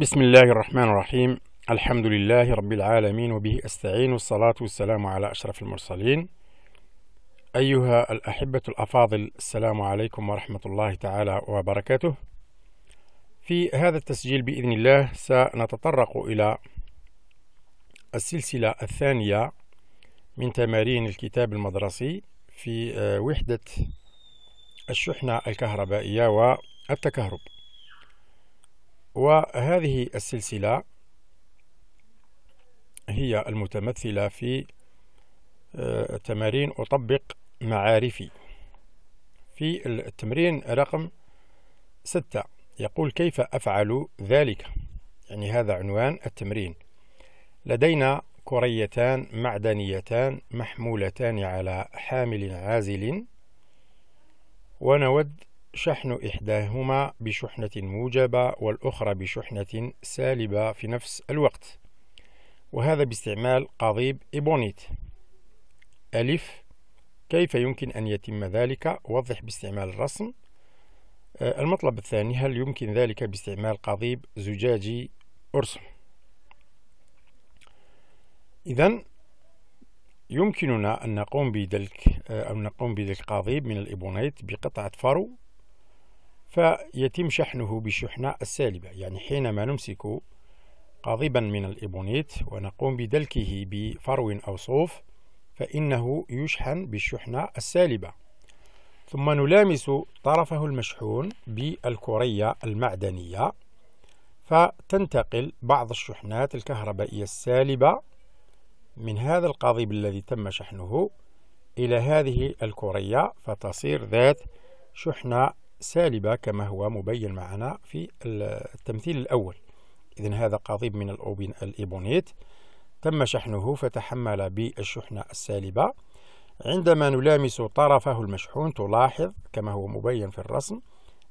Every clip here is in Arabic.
بسم الله الرحمن الرحيم الحمد لله رب العالمين وبه أستعين والصلاة والسلام على أشرف المرسلين أيها الأحبة الأفاضل السلام عليكم ورحمة الله تعالى وبركاته في هذا التسجيل بإذن الله سنتطرق إلى السلسلة الثانية من تمارين الكتاب المدرسي في آه، وحدة الشحنة الكهربائية والتكهرب وهذه السلسلة هي المتمثلة في آه، تمارين أطبق معارفي في التمرين رقم ستة يقول كيف أفعل ذلك يعني هذا عنوان التمرين لدينا كريتان معدنيتان محمولتان على حامل عازل ونود شحن إحداهما بشحنة موجبة والأخرى بشحنة سالبة في نفس الوقت وهذا باستعمال قضيب إيبونيت ألف كيف يمكن أن يتم ذلك؟ وضح باستعمال الرسم آه، المطلب الثاني هل يمكن ذلك باستعمال قضيب زجاجي أرسم؟ إذا يمكننا أن نقوم بدلك أو آه، نقوم بدلك قضيب من الإيبونيت بقطعة فرو فيتم شحنه بشحنة السالبة يعني حينما نمسك قضيبا من الإبونيت ونقوم بدلكه بفرو أو صوف فإنه يشحن بالشحنة السالبة ثم نلامس طرفه المشحون بالكرية المعدنية فتنتقل بعض الشحنات الكهربائية السالبة من هذا القضيب الذي تم شحنه إلى هذه الكرية فتصير ذات شحنة سالبة كما هو مبين معنا في التمثيل الأول إذا هذا قضيب من الإيبونيت تم شحنه فتحمل بالشحنة السالبة عندما نلامس طرفه المشحون تلاحظ كما هو مبين في الرسم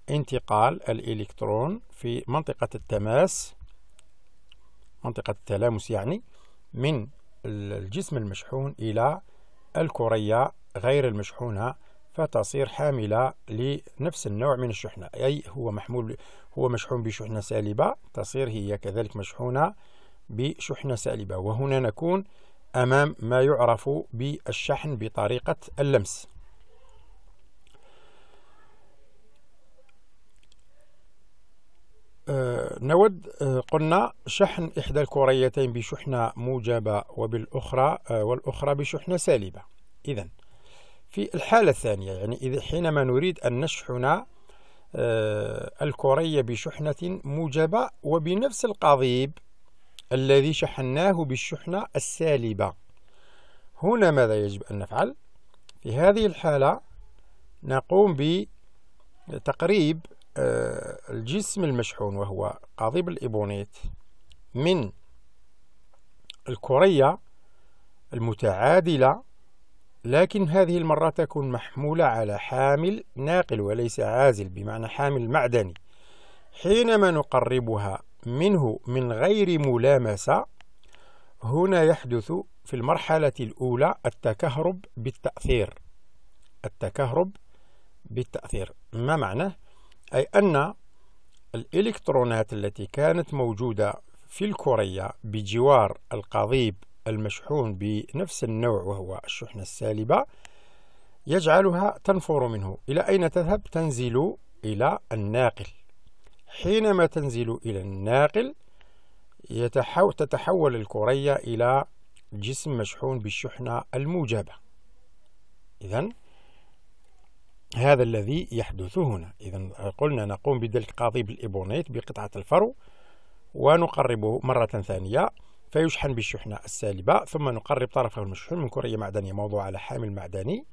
انتقال الإلكترون في منطقة التماس منطقة التلامس يعني من الجسم المشحون إلى الكرية غير المشحونة فتصير حاملة لنفس النوع من الشحنة أي هو محمول هو مشحون بشحنة سالبة تصير هي كذلك مشحونة بشحنة سالبة وهنا نكون أمام ما يعرف بالشحن بطريقة اللمس آه، نود آه، قلنا شحن إحدى الكريتين بشحنة موجبة وبالأخرى آه، والأخرى بشحنة سالبة إذا في الحالة الثانية يعني إذا حينما نريد أن نشحن آه، الكرية بشحنة موجبة وبنفس القضيب الذي شحناه بالشحنة السالبة هنا ماذا يجب أن نفعل؟ في هذه الحالة نقوم بتقريب آه، الجسم المشحون وهو قضيب الإيبونيت من الكرية المتعادلة لكن هذه المرة تكون محمولة على حامل ناقل وليس عازل بمعنى حامل معدني حينما نقربها منه من غير ملامسة هنا يحدث في المرحلة الأولى التكهرب بالتأثير التكهرب بالتأثير ما معناه؟ أي أن الإلكترونات التي كانت موجودة في الكرية بجوار القضيب المشحون بنفس النوع وهو الشحنة السالبة يجعلها تنفر منه إلى أين تذهب؟ تنزل إلى الناقل حينما تنزل إلى الناقل يتحول تتحول الكرية إلى جسم مشحون بالشحنة الموجبة إذا هذا الذي يحدث هنا إذا قلنا نقوم بدلك قضيب الإبونيت بقطعة الفرو ونقربه مرة ثانية فيشحن بالشحنة السالبة ثم نقرب طرفه المشحون من كرية معدنية موضوعة على حامل معدني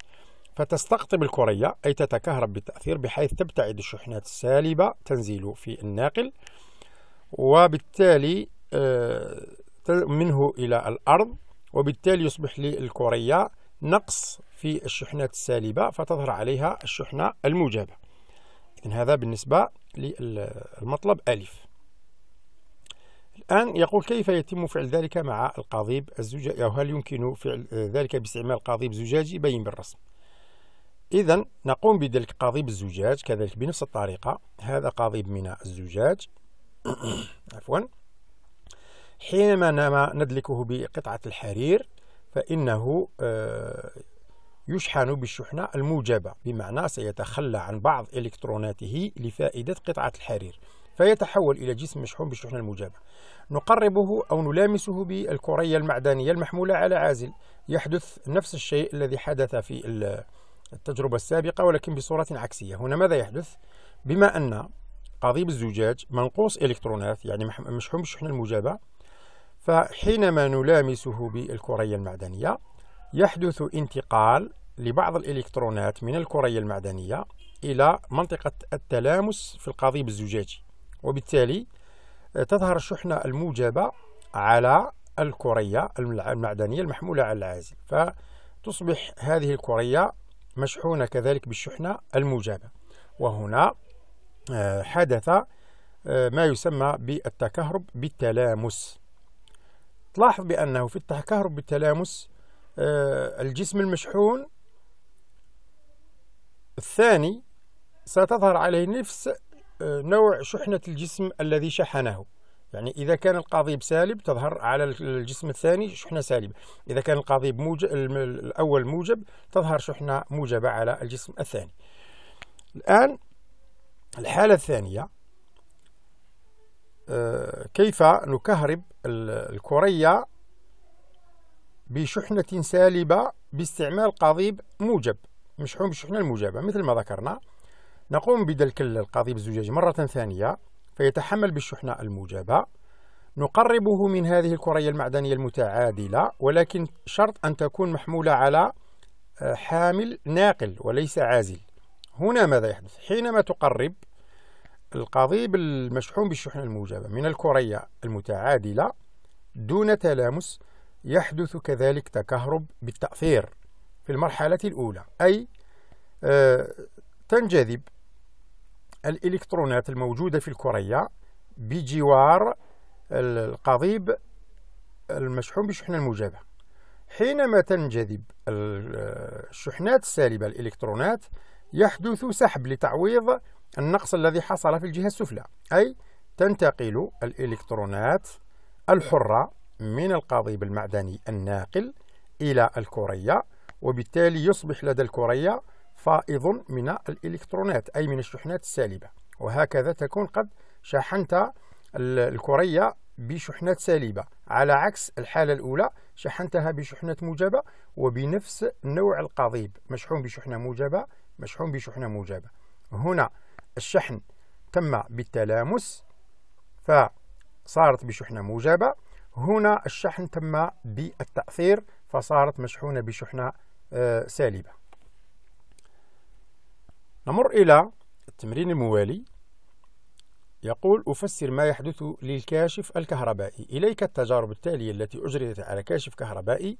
فتستقطب الكرية أي تتكهرب بالتأثير بحيث تبتعد الشحنات السالبة تنزل في الناقل وبالتالي آه، منه إلى الأرض وبالتالي يصبح للكرية نقص في الشحنات السالبة فتظهر عليها الشحنة الموجبة إذن هذا بالنسبة للمطلب ألف الآن يقول كيف يتم فعل ذلك مع القضيب الزجاجي أو هل يمكن فعل ذلك باستعمال قضيب زجاجي بين بالرسم إذا نقوم بذلك قضيب الزجاج كذلك بنفس الطريقة هذا قضيب من الزجاج عفوا حينما ندلكه بقطعة الحرير فإنه آه، يشحن بالشحنة الموجبة بمعنى سيتخلى عن بعض إلكتروناته لفائدة قطعة الحرير فيتحول إلى جسم مشحون بالشحنة الموجبة نقربه أو نلامسه بالكرية المعدنية المحمولة على عازل يحدث نفس الشيء الذي حدث في التجربة السابقة ولكن بصورة عكسية هنا ماذا يحدث؟ بما أن قضيب الزجاج منقوص إلكترونات يعني مشحون بالشحنة الموجبة فحينما نلامسه بالكرية المعدنية يحدث انتقال لبعض الإلكترونات من الكرية المعدنية إلى منطقة التلامس في القضيب الزجاجي وبالتالي تظهر الشحنة الموجبة على الكرية المعدنية المحمولة على العازل فتصبح هذه الكرية مشحونة كذلك بالشحنة الموجبة وهنا آه، حدث آه، ما يسمى بالتكهرب بالتلامس تلاحظ بأنه في التكهرب بالتلامس آه، الجسم المشحون الثاني ستظهر عليه نفس نوع شحنة الجسم الذي شحنه يعني إذا كان القضيب سالب تظهر على الجسم الثاني شحنة سالبة إذا كان القضيب موجب الأول موجب تظهر شحنة موجبة على الجسم الثاني الآن الحالة الثانية آه، كيف نكهرب الكرية بشحنة سالبة باستعمال قضيب موجب مشحون بالشحنة الموجبة مثل ما ذكرنا نقوم بدلك القضيب الزجاجي مرة ثانية فيتحمل بالشحنة الموجبة نقربه من هذه الكرية المعدنية المتعادلة ولكن شرط أن تكون محمولة على آه، حامل ناقل وليس عازل هنا ماذا يحدث؟ حينما تقرب القضيب المشحون بالشحنة الموجبة من الكرية المتعادلة دون تلامس يحدث كذلك تكهرب بالتأثير في المرحلة الأولى أي آه، تنجذب الإلكترونات الموجودة في الكرية بجوار القضيب المشحون بشحنة الموجبة حينما تنجذب الشحنات السالبة الإلكترونات يحدث سحب لتعويض النقص الذي حصل في الجهة السفلى أي تنتقل الإلكترونات الحرة من القضيب المعدني الناقل إلى الكرية وبالتالي يصبح لدى الكرية فائض من الإلكترونات أي من الشحنات السالبة وهكذا تكون قد شحنت الكرية بشحنات سالبة على عكس الحالة الأولى شحنتها بشحنة موجبة وبنفس نوع القضيب مشحون بشحنة موجبة مشحون بشحنة موجبة هنا الشحن تم بالتلامس فصارت بشحنة موجبة هنا الشحن تم بالتأثير فصارت مشحونة بشحنة آه، سالبة نمر إلى التمرين الموالي يقول أفسر ما يحدث للكاشف الكهربائي إليك التجارب التالية التي أجريت على كاشف كهربائي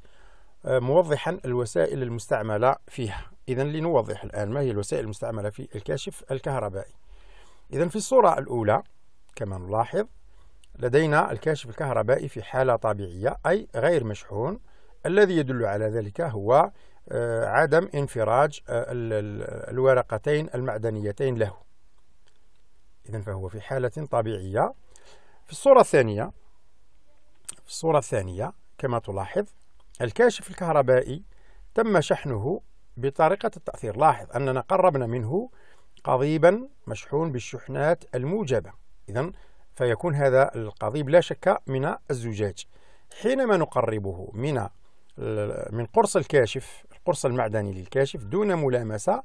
آه، موضحا الوسائل المستعملة فيها إذا لنوضح الآن ما هي الوسائل المستعملة في الكاشف الكهربائي إذا في الصورة الأولى كما نلاحظ لدينا الكاشف الكهربائي في حالة طبيعية أي غير مشحون الذي يدل على ذلك هو آه، عدم انفراج آه، الورقتين المعدنيتين له إذن فهو في حالة طبيعية في الصورة الثانية في الصورة الثانية كما تلاحظ الكاشف الكهربائي تم شحنه بطريقة التأثير لاحظ أننا قربنا منه قضيبا مشحون بالشحنات الموجبة إذا فيكون هذا القضيب لا شك من الزجاج حينما نقربه من آه، من قرص الكاشف القرص المعدني للكاشف دون ملامسة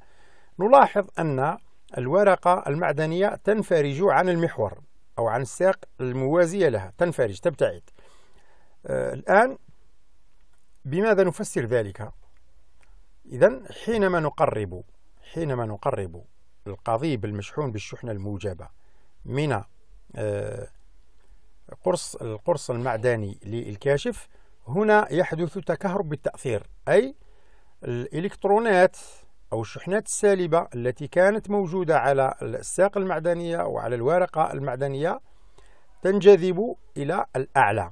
نلاحظ أن الورقة المعدنية تنفرج عن المحور أو عن الساق الموازية لها تنفرج تبتعد آه، الآن بماذا نفسر ذلك؟ إذا حينما نقرب حينما نقرب القضيب المشحون بالشحنة الموجبة من آه، قرص القرص المعدني للكاشف هنا يحدث تكهرب بالتأثير أي الإلكترونات أو الشحنات السالبة التي كانت موجودة على الساق المعدنية وعلى الورقة المعدنية تنجذب إلى الأعلى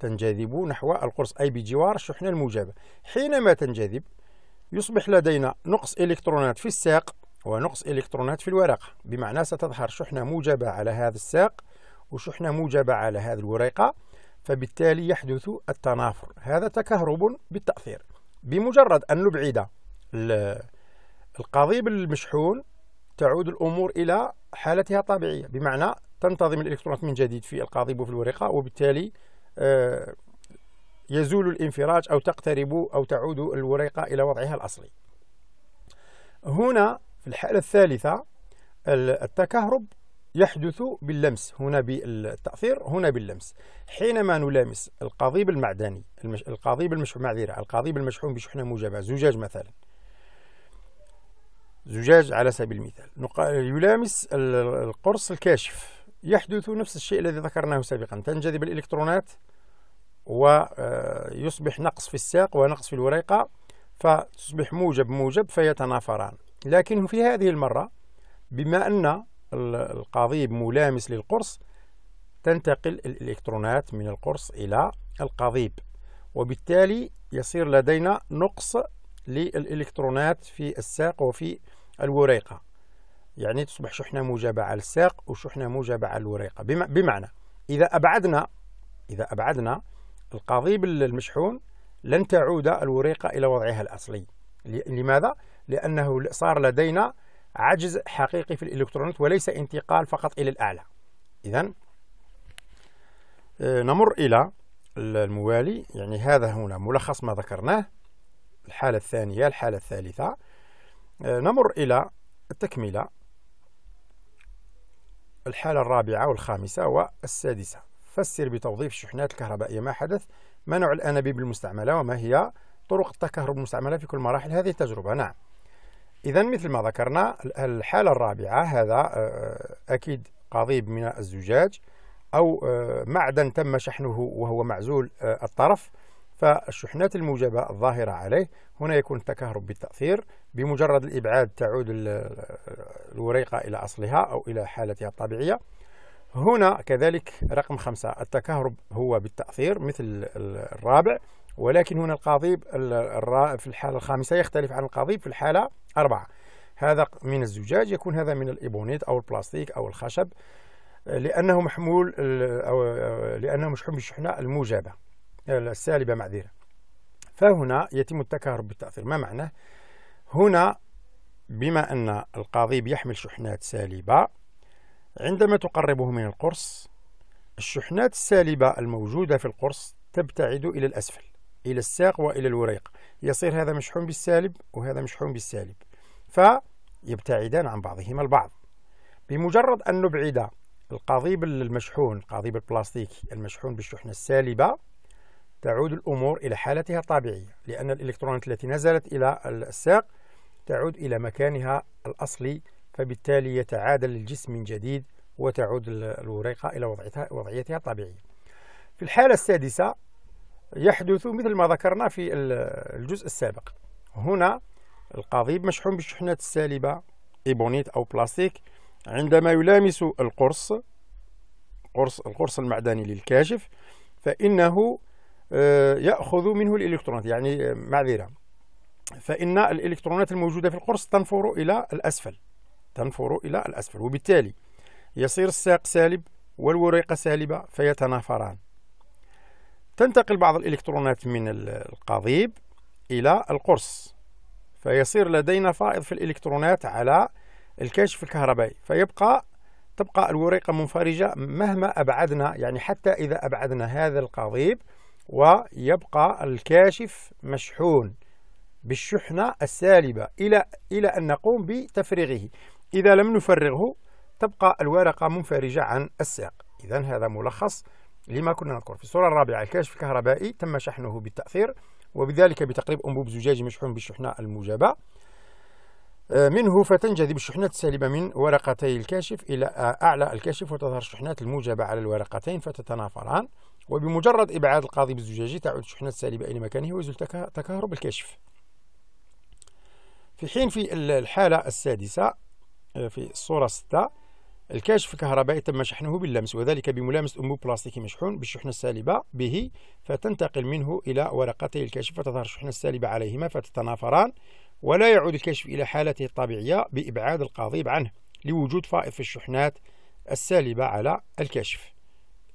تنجذب نحو القرص أي بجوار الشحنة الموجبة حينما تنجذب يصبح لدينا نقص إلكترونات في الساق ونقص إلكترونات في الورقة بمعنى ستظهر شحنة موجبة على هذا الساق وشحنة موجبة على هذه الورقة فبالتالي يحدث التنافر هذا تكهرب بالتأثير بمجرد أن نبعد القضيب المشحون تعود الأمور إلى حالتها الطبيعية بمعنى تنتظم الإلكترونات من جديد في القضيب وفي الورقة وبالتالي آه، يزول الانفراج أو تقترب أو تعود الورقة إلى وضعها الأصلي هنا في الحالة الثالثة التكهرب يحدث باللمس هنا بالتأثير هنا باللمس حينما نلامس القضيب المعدني المش... القضيب المشحون معذرة القضيب المشحون بشحنة موجبة زجاج مثلا زجاج على سبيل المثال نق... يلامس القرص الكاشف يحدث نفس الشيء الذي ذكرناه سابقا تنجذب الإلكترونات ويصبح آه، نقص في الساق ونقص في الوريقة فتصبح موجب موجب فيتنافران لكن في هذه المرة بما أن القضيب ملامس للقرص تنتقل الإلكترونات من القرص إلى القضيب وبالتالي يصير لدينا نقص للإلكترونات في الساق وفي الوريقة يعني تصبح شحنة موجبة على الساق وشحنة موجبة على الوريقة بمعنى إذا أبعدنا إذا أبعدنا القضيب المشحون لن تعود الوريقة إلى وضعها الأصلي لماذا؟ لأنه صار لدينا عجز حقيقي في الإلكترونات وليس انتقال فقط إلى الأعلى إذا آه، نمر إلى الموالي يعني هذا هنا ملخص ما ذكرناه الحالة الثانية الحالة الثالثة آه، نمر إلى التكملة الحالة الرابعة والخامسة والسادسة فسر بتوظيف الشحنات الكهربائية ما حدث منع الأنابيب المستعملة وما هي طرق التكهرب المستعملة في كل مراحل هذه التجربة نعم إذا مثل ما ذكرنا الحالة الرابعة هذا آه، آه، أكيد قضيب من الزجاج أو آه، معدن تم شحنه وهو معزول الطرف فالشحنات الموجبة الظاهرة عليه هنا يكون التكهرب بالتأثير بمجرد الإبعاد تعود الوريقة إلى أصلها أو إلى حالتها الطبيعية هنا كذلك رقم خمسة التكهرب هو بالتأثير مثل الرابع ولكن هنا القضيب في الحالة الخامسة يختلف عن القضيب في الحالة أربعة هذا من الزجاج يكون هذا من الإيبونيت أو البلاستيك أو الخشب لأنه محمول أو لأنه مشحون بالشحنة الموجبة السالبة معذرة فهنا يتم التكهرب بالتأثير ما معناه هنا بما أن القضيب يحمل شحنات سالبة عندما تقربه من القرص الشحنات السالبة الموجودة في القرص تبتعد إلى الأسفل إلى الساق وإلى الوريق يصير هذا مشحون بالسالب وهذا مشحون بالسالب فيبتعدان عن بعضهما البعض بمجرد أن نبعد القضيب المشحون القضيب البلاستيك المشحون بالشحنة السالبة تعود الأمور إلى حالتها الطبيعية لأن الإلكترونات التي نزلت إلى الساق تعود إلى مكانها الأصلي فبالتالي يتعادل الجسم من جديد وتعود الوريقة إلى وضعيتها, وضعيتها الطبيعية في الحالة السادسة يحدث مثل ما ذكرنا في الجزء السابق هنا القضيب مشحون بالشحنات السالبة إيبونيت أو بلاستيك عندما يلامس القرص قرص القرص المعدني للكاشف فإنه آه، يأخذ منه الإلكترونات يعني آه، معذرة فإن الإلكترونات الموجودة في القرص تنفر إلى الأسفل تنفر إلى الأسفل وبالتالي يصير الساق سالب والوريقة سالبة فيتنافران تنتقل بعض الإلكترونات من القضيب إلى القرص فيصير لدينا فائض في الإلكترونات على الكشف الكهربائي فيبقى تبقى الورقة منفرجة مهما أبعدنا يعني حتى إذا أبعدنا هذا القضيب ويبقى الكاشف مشحون بالشحنة السالبة إلى إلى أن نقوم بتفريغه إذا لم نفرغه تبقى الورقة منفرجة عن الساق إذا هذا ملخص لما كنا نذكر في الصورة الرابعة الكاشف الكهربائي تم شحنه بالتأثير وبذلك بتقريب أنبوب زجاجي مشحون بالشحنة الموجبة آه، منه فتنجذب الشحنات السالبة من ورقتي الكاشف إلى آه، أعلى الكاشف وتظهر الشحنات الموجبة على الورقتين فتتنافران وبمجرد إبعاد القاضي الزجاجي تعود الشحنات السالبة إلى مكانه ويزول تكهرب الكاشف في حين في الحالة السادسة آه، في الصورة 6 الكاشف الكهربائي تم شحنه باللمس وذلك بملامسة أنبوب بلاستيكي مشحون بالشحنة السالبة به فتنتقل منه إلى ورقتي الكاشف فتظهر الشحنة السالبة عليهما فتتنافران ولا يعود الكاشف إلى حالته الطبيعية بإبعاد القضيب عنه لوجود فائض في الشحنات السالبة على الكاشف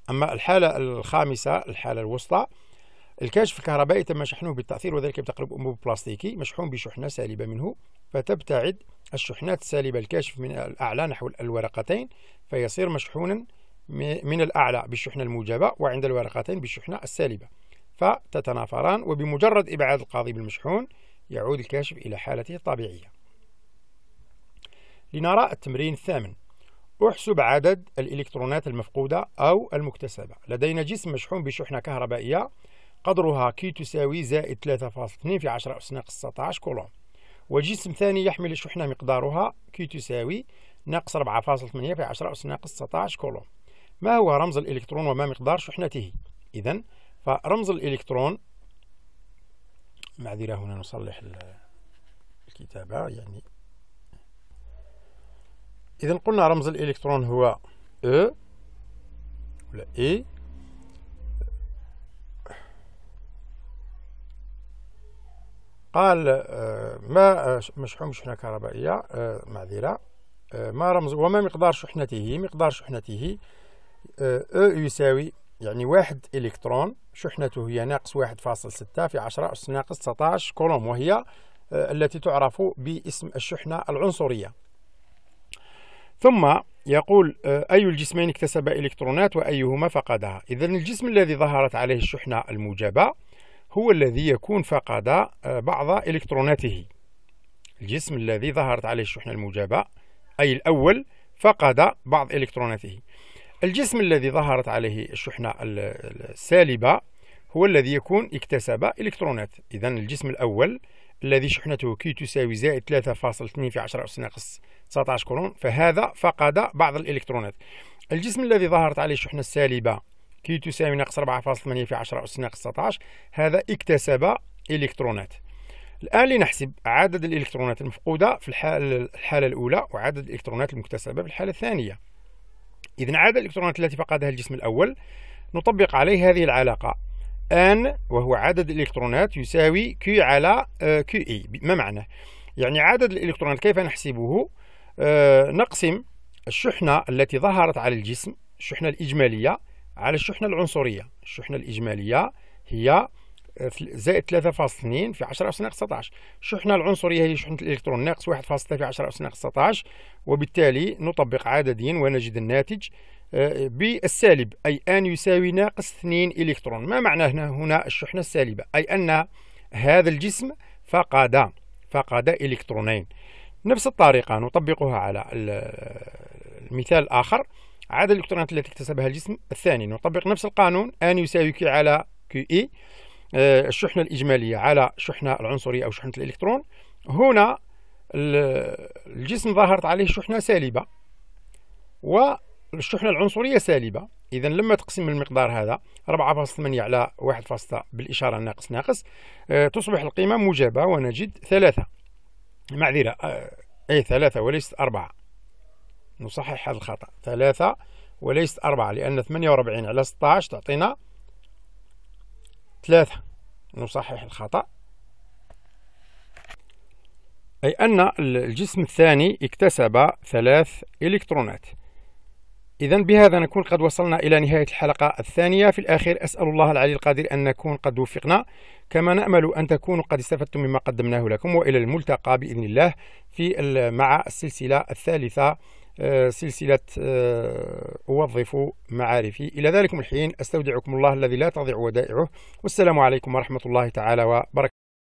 أما الحالة الخامسة الحالة الوسطى الكاشف الكهربائي تم شحنه بالتأثير وذلك بتقلب أنبوب بلاستيكي مشحون بشحنة سالبة منه فتبتعد الشحنات السالبة الكاشف من الأعلى نحو الورقتين فيصير مشحونا من الأعلى بالشحنة الموجبة وعند الورقتين بالشحنة السالبة فتتنافران وبمجرد إبعاد القاضي بالمشحون يعود الكاشف إلى حالته الطبيعية لنرى التمرين الثامن احسب عدد الإلكترونات المفقودة أو المكتسبة لدينا جسم مشحون بشحنة كهربائية قدرها كي تساوي زائد 3.2 في 10 أس ناقص 19 كولوم وجسم ثاني يحمل الشحنة مقدارها كي تساوي ناقص 4.8 في 10 أس ناقص 19 كولوم ما هو رمز الإلكترون وما مقدار شحنته إذا فرمز الإلكترون معذرة هنا نصلح الكتابة يعني إذا قلنا رمز الإلكترون هو E ولا إي e؟ قال آه، ما مشحوم شحنة كهربائية آه، معذرة آه، ما رمز وما مقدار شحنته مقدار شحنته أو e يساوي يعني واحد إلكترون شحنته هي ناقص واحد فاصل ستة في عشرة أس ناقص 19 كولوم وهي التي تعرف باسم الشحنة العنصرية ثم يقول أي الجسمين اكتسب إلكترونات وأيهما فقدها إذا الجسم الذي ظهرت عليه الشحنة الموجبة هو الذي يكون فقد آه، بعض إلكتروناته الجسم الذي ظهرت عليه الشحنة الموجبة أي الأول فقد بعض إلكتروناته الجسم الذي ظهرت عليه الشحنة السالبة هو الذي يكون اكتسب إلكترونات إذا الجسم الأول الذي شحنته كي تساوي زائد 3.2 في 10 أس ناقص 19 كولون فهذا فقد بعض الإلكترونات الجسم الذي ظهرت عليه الشحنة السالبة كي تساوي ناقص 4.8 في 10 أس ناقص 19 هذا اكتسب إلكترونات الآن لنحسب عدد الإلكترونات المفقودة في الحالة, الحالة الأولى وعدد الإلكترونات المكتسبة في الحالة الثانية إذا عدد الإلكترونات التي فقدها الجسم الأول نطبق عليه هذه العلاقة N وهو عدد الإلكترونات يساوي Q على آه، QE ما معنى؟ يعني عدد الإلكترونات كيف نحسبه؟ آه، نقسم الشحنة التي ظهرت على الجسم الشحنة الإجمالية على الشحنة العنصرية الشحنة الإجمالية هي آه، زائد 3.2 في 10 أس ناقص 19 الشحنة العنصرية هي شحنة الإلكترون ناقص 1.6 في 10 أس ناقص 19 وبالتالي نطبق عدديا ونجد الناتج آه، بالسالب أي أن يساوي ناقص 2 إلكترون ما معنى هنا, هنا الشحنة السالبة أي أن هذا الجسم فقد فقد إلكترونين نفس الطريقة نطبقها على آه، المثال الآخر عدد الالكترونات التي اكتسبها الجسم الثاني نطبق نفس القانون ان يساوي كي على كي اي آه، الشحنة الإجمالية على الشحنة العنصرية أو شحنة الإلكترون هنا الجسم ظهرت عليه شحنة سالبة والشحنة العنصرية سالبة إذا لما تقسم المقدار هذا 4.8 على 1 بالإشارة ناقص ناقص آه، تصبح القيمة موجبة ونجد ثلاثة معذرة آه، أي ثلاثة وليست أربعة نصحح هذا الخطأ ثلاثة وليست أربعة لأن 48 على 16 تعطينا ثلاثة نصحح الخطأ أي أن الجسم الثاني اكتسب ثلاث إلكترونات إذا بهذا نكون قد وصلنا إلى نهاية الحلقة الثانية في الأخير أسأل الله العلي القادر أن نكون قد وفقنا كما نأمل أن تكونوا قد استفدتم مما قدمناه لكم وإلى الملتقى بإذن الله في مع السلسلة الثالثة آه، سلسلة آه، أوظف معارفي إلى ذلكم الحين أستودعكم الله الذي لا تضيع ودائعه والسلام عليكم ورحمة الله تعالى وبركاته